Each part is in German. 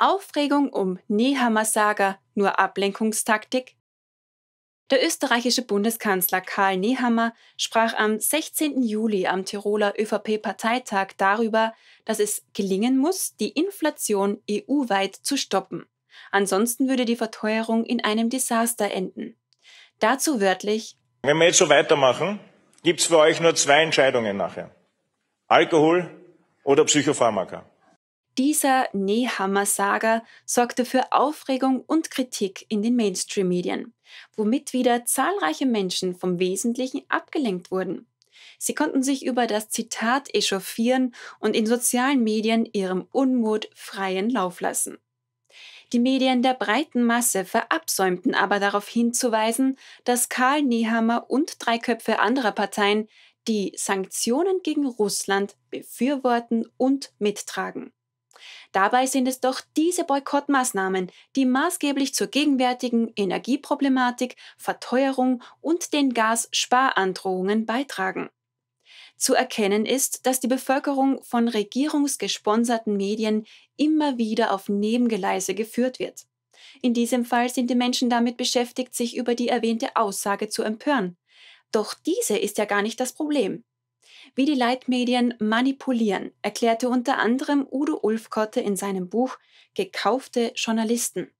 Aufregung um nehammer Saga nur Ablenkungstaktik? Der österreichische Bundeskanzler Karl Nehammer sprach am 16. Juli am Tiroler ÖVP-Parteitag darüber, dass es gelingen muss, die Inflation EU-weit zu stoppen. Ansonsten würde die Verteuerung in einem Desaster enden. Dazu wörtlich Wenn wir jetzt so weitermachen, gibt's für euch nur zwei Entscheidungen nachher. Alkohol oder Psychopharmaka. Dieser Nehammer-Saga sorgte für Aufregung und Kritik in den Mainstream-Medien, womit wieder zahlreiche Menschen vom Wesentlichen abgelenkt wurden. Sie konnten sich über das Zitat echauffieren und in sozialen Medien ihrem Unmut freien Lauf lassen. Die Medien der breiten Masse verabsäumten aber darauf hinzuweisen, dass Karl Nehammer und drei Köpfe anderer Parteien die Sanktionen gegen Russland befürworten und mittragen. Dabei sind es doch diese Boykottmaßnahmen, die maßgeblich zur gegenwärtigen Energieproblematik, Verteuerung und den Gassparandrohungen beitragen. Zu erkennen ist, dass die Bevölkerung von regierungsgesponserten Medien immer wieder auf Nebengeleise geführt wird. In diesem Fall sind die Menschen damit beschäftigt, sich über die erwähnte Aussage zu empören. Doch diese ist ja gar nicht das Problem wie die Leitmedien manipulieren, erklärte unter anderem Udo Ulfkotte in seinem Buch Gekaufte Journalisten.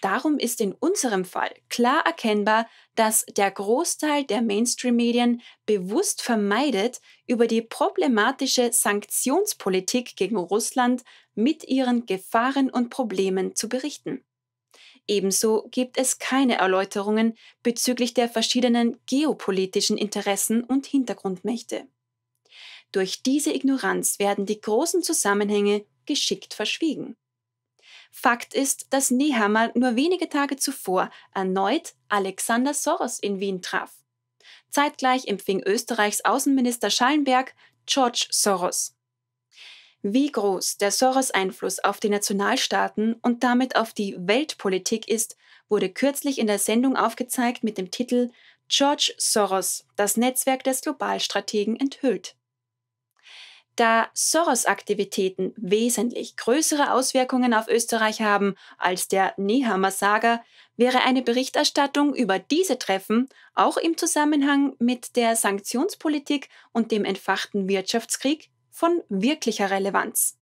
Darum ist in unserem Fall klar erkennbar, dass der Großteil der Mainstream-Medien bewusst vermeidet, über die problematische Sanktionspolitik gegen Russland mit ihren Gefahren und Problemen zu berichten. Ebenso gibt es keine Erläuterungen bezüglich der verschiedenen geopolitischen Interessen und Hintergrundmächte. Durch diese Ignoranz werden die großen Zusammenhänge geschickt verschwiegen. Fakt ist, dass Nehammer nur wenige Tage zuvor erneut Alexander Soros in Wien traf. Zeitgleich empfing Österreichs Außenminister Schallenberg George Soros. Wie groß der Soros-Einfluss auf die Nationalstaaten und damit auf die Weltpolitik ist, wurde kürzlich in der Sendung aufgezeigt mit dem Titel George Soros, das Netzwerk des Globalstrategen enthüllt. Da Soros-Aktivitäten wesentlich größere Auswirkungen auf Österreich haben als der Nehammer-Saga, wäre eine Berichterstattung über diese Treffen auch im Zusammenhang mit der Sanktionspolitik und dem entfachten Wirtschaftskrieg von wirklicher Relevanz.